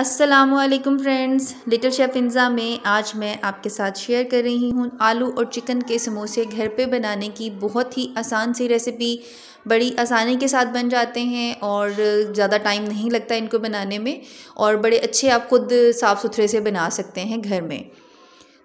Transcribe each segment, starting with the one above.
Aslam friends little chef Inza में आज मैं आपके साथ शेयर कर रही हूँ आलू और चिकन के समोसे घर पे बनाने की बहुत ही आसान सी रेसिपी बड़ी आसानी के साथ बन जाते हैं और ज़्यादा टाइम नहीं लगता इनको बनाने में और बड़े अच्छे आप खुद साफ़ सुथरे से बना सकते हैं घर में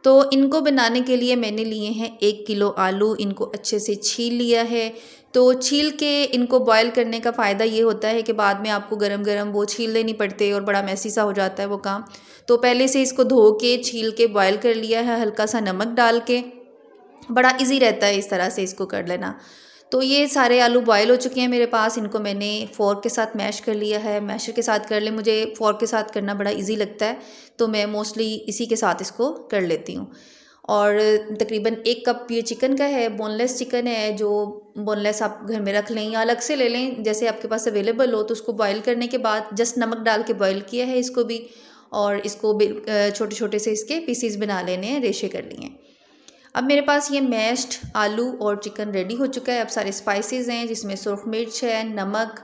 तो इनको बनाने के लिए मैंने लिए हैं एक किलो आलू इनको अच्छे से छील लिया है तो छील के इनको बॉयल करने का फ़ायदा ये होता है कि बाद में आपको गरम गरम वो छील लेनी पड़ते और बड़ा मैसी सा हो जाता है वो काम तो पहले से इसको धो के छील के बॉयल कर लिया है हल्का सा नमक डाल के बड़ा इजी रहता है इस तरह से इसको कर लेना तो ये सारे आलू बॉयल हो चुके हैं मेरे पास इनको मैंने फोर्क के साथ मैश कर लिया है मैशर के साथ कर ले मुझे फोर्क के साथ करना बड़ा इजी लगता है तो मैं मोस्टली इसी के साथ इसको कर लेती हूँ और तकरीबन एक कप ये चिकन का है बोनलेस चिकन है जो बोनलेस आप घर में रख लें या अलग से ले लें जैसे आपके पास अवेलेबल हो तो उसको बॉईल करने के बाद जस्ट नमक डाल के बॉईल किया है इसको भी और इसको छोटे छोटे से इसके पीसीस बना लेने हैं रेशे कर लिए हैं अब मेरे पास ये मैश्ड आलू और चिकन रेडी हो चुका है अब सारे स्पाइसेस हैं जिसमें सुरख मिर्च है नमक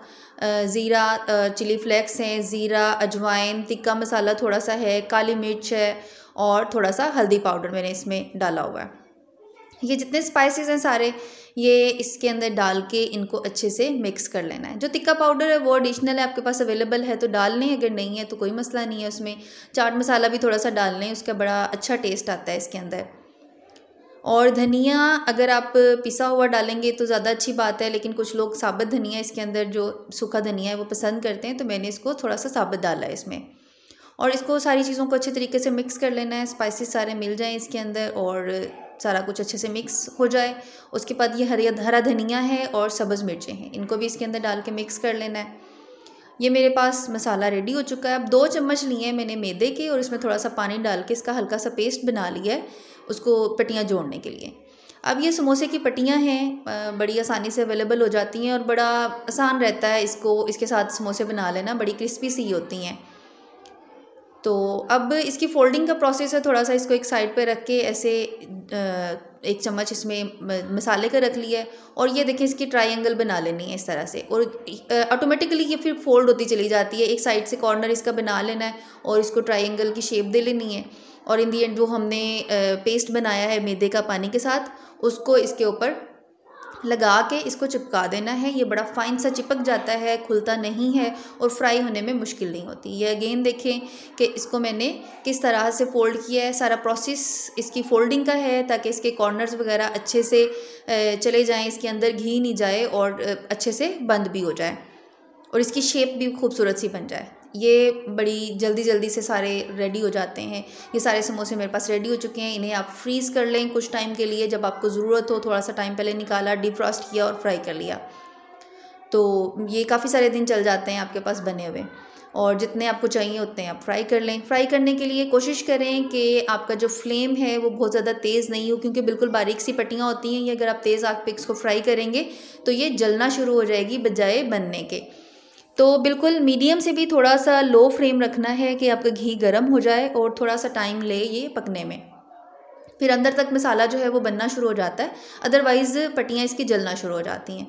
ज़ीरा चिली फ्लेक्स हैं ज़ीरा अजवाइन तिक्का मसाला थोड़ा सा है काली मिर्च है और थोड़ा सा हल्दी पाउडर मैंने इसमें डाला हुआ है ये जितने स्पाइसेस हैं सारे ये इसके अंदर डाल के इनको अच्छे से मिक्स कर लेना है जो तिक्का पाउडर है वो एडिशनल है आपके पास अवेलेबल है तो डाल लें अगर नहीं है तो कोई मसला नहीं है उसमें चाट मसाला भी थोड़ा सा डाल लें उसका बड़ा अच्छा टेस्ट आता है इसके अंदर और धनिया अगर आप पिसा हुआ डालेंगे तो ज़्यादा अच्छी बात है लेकिन कुछ लोग साबुत धनिया इसके अंदर जो सूखा धनिया है वो पसंद करते हैं तो मैंने इसको थोड़ा सा साबुत डाला है इसमें और इसको सारी चीज़ों को अच्छे तरीके से मिक्स कर लेना है स्पाइसेस सारे मिल जाएं इसके अंदर और सारा कुछ अच्छे से मिक्स हो जाए उसके बाद ये हरिया हरा धनिया है और सब्ज़ मिर्चें हैं इनको भी इसके अंदर डाल के मिक्स कर लेना है ये मेरे पास मसाला रेडी हो चुका है अब दो चम्मच लिए हैं मैंने मैदे के और इसमें थोड़ा सा पानी डाल के इसका हल्का सा पेस्ट बना लिया है उसको पट्टियाँ जोड़ने के लिए अब ये समोसे की पट्टियाँ हैं बड़ी आसानी से अवेलेबल हो जाती हैं और बड़ा आसान रहता है इसको इसके साथ समोसे बना लेना बड़ी क्रिस्पी सी होती हैं तो अब इसकी फोल्डिंग का प्रोसेस है थोड़ा सा इसको एक साइड पे रख के ऐसे एक चम्मच इसमें मसाले का रख लिया है और ये देखें इसकी ट्रायंगल बना लेनी है इस तरह से और ऑटोमेटिकली ये फिर फोल्ड होती चली जाती है एक साइड से कॉर्नर इसका बना लेना है और इसको ट्रायंगल की शेप दे लेनी है और इन दी एंड जो हमने पेस्ट बनाया है मैदे का पानी के साथ उसको इसके ऊपर लगा के इसको चिपका देना है ये बड़ा फाइन सा चिपक जाता है खुलता नहीं है और फ्राई होने में मुश्किल नहीं होती ये अगेन देखें कि इसको मैंने किस तरह से फ़ोल्ड किया है सारा प्रोसेस इसकी फ़ोल्डिंग का है ताकि इसके कॉर्नर्स वगैरह अच्छे से चले जाएँ इसके अंदर घी नहीं जाए और अच्छे से बंद भी हो जाए और इसकी शेप भी खूबसूरत सी बन जाए ये बड़ी जल्दी जल्दी से सारे रेडी हो जाते हैं ये सारे समोसे मेरे पास रेडी हो चुके हैं इन्हें आप फ्रीज़ कर लें कुछ टाइम के लिए जब आपको ज़रूरत हो थोड़ा सा टाइम पहले निकाला डिफ्रॉस्ट किया और फ्राई कर लिया तो ये काफ़ी सारे दिन चल जाते हैं आपके पास बने हुए और जितने आपको चाहिए उतने आप फ्राई कर लें फ्राई करने के लिए कोशिश करें कि आपका जो फ्लेम है वो बहुत ज़्यादा तेज़ नहीं हो क्योंकि बिल्कुल बारीक सी पट्टियाँ होती हैं ये अगर आप तेज़ आग पे इसको फ्राई करेंगे तो ये जलना शुरू हो जाएगी बजाय बनने के तो बिल्कुल मीडियम से भी थोड़ा सा लो फ्लेम रखना है कि आपका घी गर्म हो जाए और थोड़ा सा टाइम ले ये पकने में फिर अंदर तक मसाला जो है वो बनना शुरू हो जाता है अदरवाइज़ पट्टियाँ इसकी जलना शुरू हो जाती हैं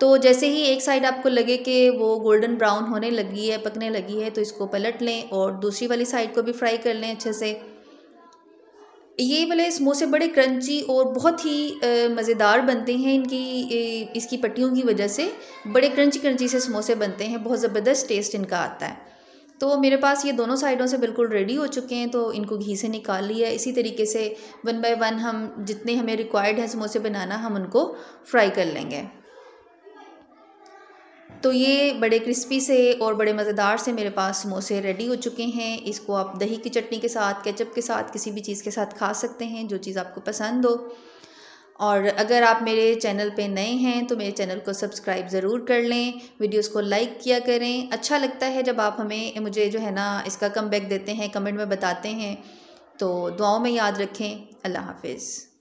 तो जैसे ही एक साइड आपको लगे कि वो गोल्डन ब्राउन होने लगी है पकने लगी है तो इसको पलट लें और दूसरी वाली साइड को भी फ्राई कर लें अच्छे से ये वाले समोसे बड़े क्रंची और बहुत ही मज़ेदार बनते हैं इनकी इसकी पट्टियों की वजह से बड़े क्रंची क्रंची से समोसे बनते हैं बहुत ज़बरदस्त टेस्ट इनका आता है तो मेरे पास ये दोनों साइडों से बिल्कुल रेडी हो चुके हैं तो इनको घी से निकाल लिया इसी तरीके से वन बाय वन हम जितने हमें रिक्वायर्ड हैं समोसे बनाना हम उनको फ्राई कर लेंगे तो ये बड़े क्रिस्पी से और बड़े मज़ेदार से मेरे पास समोसे रेडी हो चुके हैं इसको आप दही की चटनी के साथ केचप के साथ किसी भी चीज़ के साथ खा सकते हैं जो चीज़ आपको पसंद हो और अगर आप मेरे चैनल पे नए हैं तो मेरे चैनल को सब्सक्राइब ज़रूर कर लें वीडियोस को लाइक किया करें अच्छा लगता है जब आप हमें मुझे जो है ना इसका कम देते हैं कमेंट में बताते हैं तो दुआओं में याद रखें अल्लाह हाफिज़